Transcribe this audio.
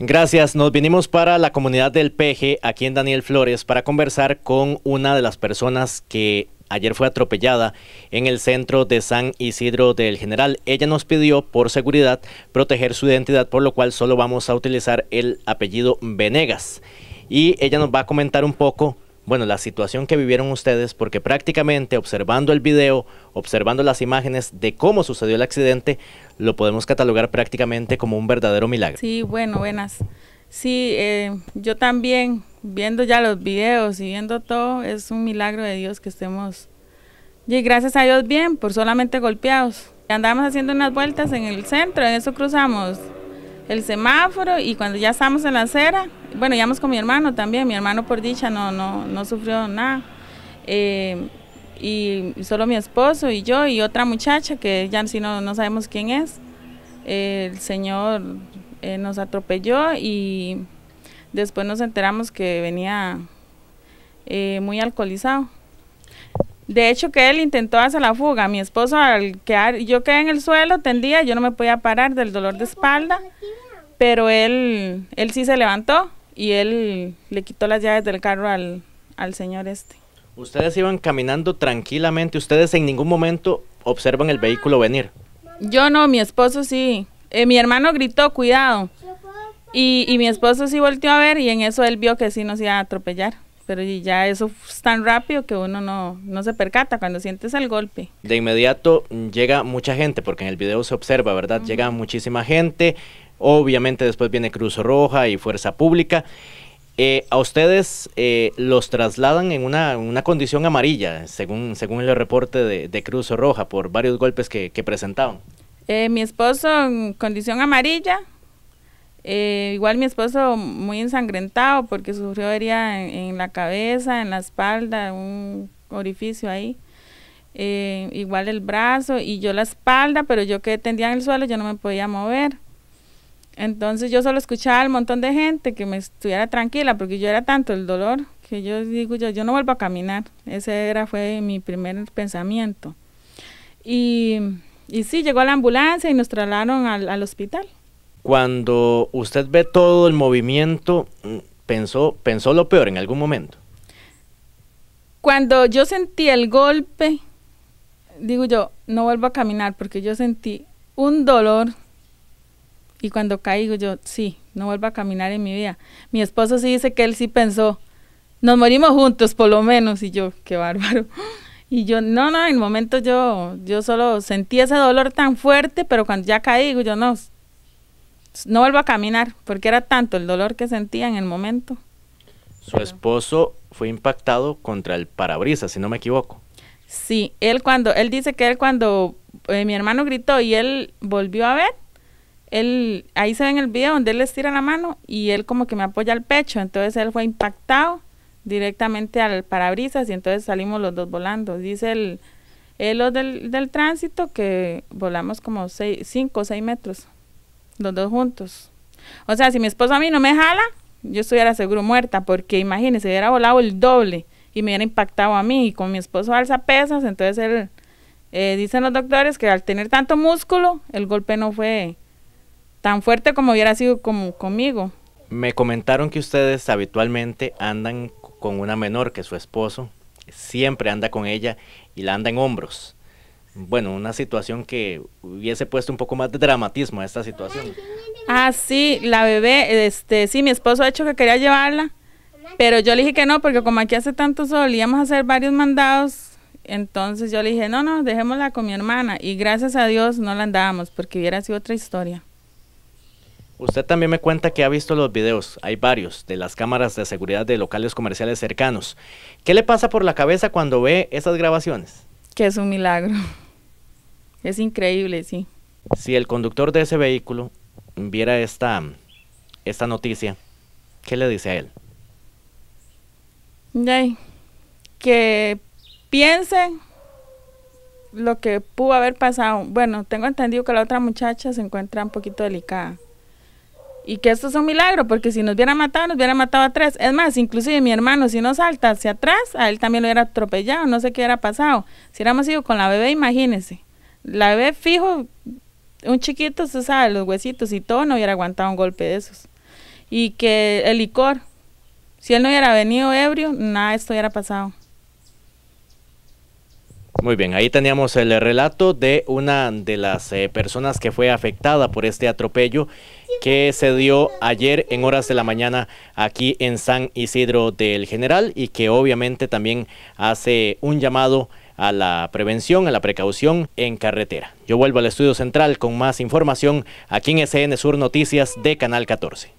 Gracias, nos vinimos para la comunidad del PG, aquí en Daniel Flores, para conversar con una de las personas que ayer fue atropellada en el centro de San Isidro del General. Ella nos pidió, por seguridad, proteger su identidad, por lo cual solo vamos a utilizar el apellido Venegas. Y ella nos va a comentar un poco bueno, la situación que vivieron ustedes, porque prácticamente observando el video, observando las imágenes de cómo sucedió el accidente, lo podemos catalogar prácticamente como un verdadero milagro. Sí, bueno, buenas. Sí, eh, yo también, viendo ya los videos y viendo todo, es un milagro de Dios que estemos, y gracias a Dios, bien, por solamente golpeados. Andábamos haciendo unas vueltas en el centro, en eso cruzamos el semáforo y cuando ya estábamos en la acera, bueno, íbamos con mi hermano también, mi hermano por dicha no, no, sufrió nada. Eh, y solo mi esposo y yo y otra muchacha que ya si no, no sabemos quién es. el señor eh, nos atropelló y después nos enteramos que venía eh, muy alcoholizado. De hecho, que él intentó hacer la fuga. Mi esposo, al quedar, yo quedé en el suelo, tendía, yo no me podía parar del dolor de espalda, pero él, él sí se levantó y él le quitó las llaves del carro al, señor este. Ustedes iban caminando tranquilamente, ustedes en ningún momento observan el vehículo venir. Yo no, mi esposo sí. Eh, mi hermano gritó, cuidado. Y, y mi esposo sí volteó a ver y en eso él vio que sí nos iba a atropellar pero ya eso es tan rápido que uno no, se percata cuando sientes el golpe. De inmediato mm, llega mucha gente, porque en el video se observa, ¿verdad? Llega muchísima gente, obviamente después viene Cruz Roja y Fuerza Pública. Eh, a ustedes eh, los trasladan en una, condición amarilla, según, según el reporte de, de Cruz Roja, por varios golpes que, que presentaban. Eh, mi esposo en condición amarilla, eh, igual mi esposo muy ensangrentado porque sufrió herida en, la cabeza, en la espalda, un orificio ahí. Eh, igual el brazo y yo la espalda, pero yo que tendía en el suelo, yo no me podía mover. Entonces yo solo escuchaba al montón de gente que me estuviera tranquila porque yo era tanto el dolor que yo digo yo, yo no vuelvo a caminar. Ese era fue mi primer pensamiento. Y, y sí, llegó la ambulancia y nos trasladaron al hospital cuando usted ve todo el movimiento, mm, pensó, pensó lo peor en algún momento. Cuando yo sentí el golpe, digo yo, no vuelvo a caminar porque yo sentí un dolor y cuando caigo yo, sí, no vuelvo a caminar en mi vida. Mi esposo sí dice que él sí pensó, nos morimos juntos por lo menos y yo, qué bárbaro. Y yo, no, no, en el momento yo, yo solo sentí ese dolor tan fuerte, pero cuando ya caigo yo, no, no vuelvo a caminar porque era tanto el dolor que sentía en el momento. Su esposo fue impactado contra el parabrisas, si no me equivoco. Sí, él cuando, él dice que él cuando eh, mi hermano gritó y él volvió a ver, él, ahí se ve en el video donde él le estira la mano y él como que me apoya el pecho, entonces él fue impactado directamente al parabrisas y entonces salimos los dos volando. Dice el, el del, del tránsito que volamos como 5 o seis metros los dos juntos. O sea, si mi esposo a mí no me jala, yo estuviera seguro muerta, porque imagínese, hubiera volado el doble y me hubiera impactado a mí. Y con mi esposo alza pesas, entonces él, eh, dicen los doctores que al tener tanto músculo, el golpe no fue tan fuerte como hubiera sido como conmigo. Me comentaron que ustedes habitualmente andan con una menor que su esposo, siempre anda con ella y la anda en hombros bueno, una situación que hubiese puesto un poco más de dramatismo a esta situación. Ah, sí, la bebé, este, sí, mi esposo ha hecho que quería llevarla, pero yo le dije que no, porque como aquí hace tanto sol, íbamos a hacer varios mandados, entonces yo le dije, no, no, dejémosla con mi hermana, y gracias a Dios no la andábamos, porque hubiera sido otra historia. Usted también me cuenta que ha visto los videos, hay varios, de las cámaras de seguridad de locales comerciales cercanos. ¿Qué le pasa por la cabeza cuando ve esas grabaciones? Que es un milagro. Es increíble, sí. Si el conductor de ese vehículo viera esta, esta noticia, ¿qué le dice a él? que piense lo que pudo haber pasado. Bueno, tengo entendido que la otra muchacha se encuentra un poquito delicada. Y que esto es un milagro, porque si nos hubiera matado, nos hubiera matado a tres. Es más, inclusive mi hermano, si no salta hacia atrás, a él también lo hubiera atropellado, no sé qué hubiera pasado. Si hubiéramos ido con la bebé, imagínense la ve fijo, un chiquito, se sabe, los huesitos y todo, no hubiera aguantado un golpe de esos. Y que el licor, si él no hubiera venido ebrio, nada esto hubiera pasado. Muy bien, ahí teníamos el relato de una de las eh, personas que fue afectada por este atropello que se dio ayer en horas de la mañana aquí en San Isidro del General y que obviamente también hace un llamado a la prevención, a la precaución en carretera. Yo vuelvo al estudio central con más información aquí en SN Sur Noticias de Canal 14.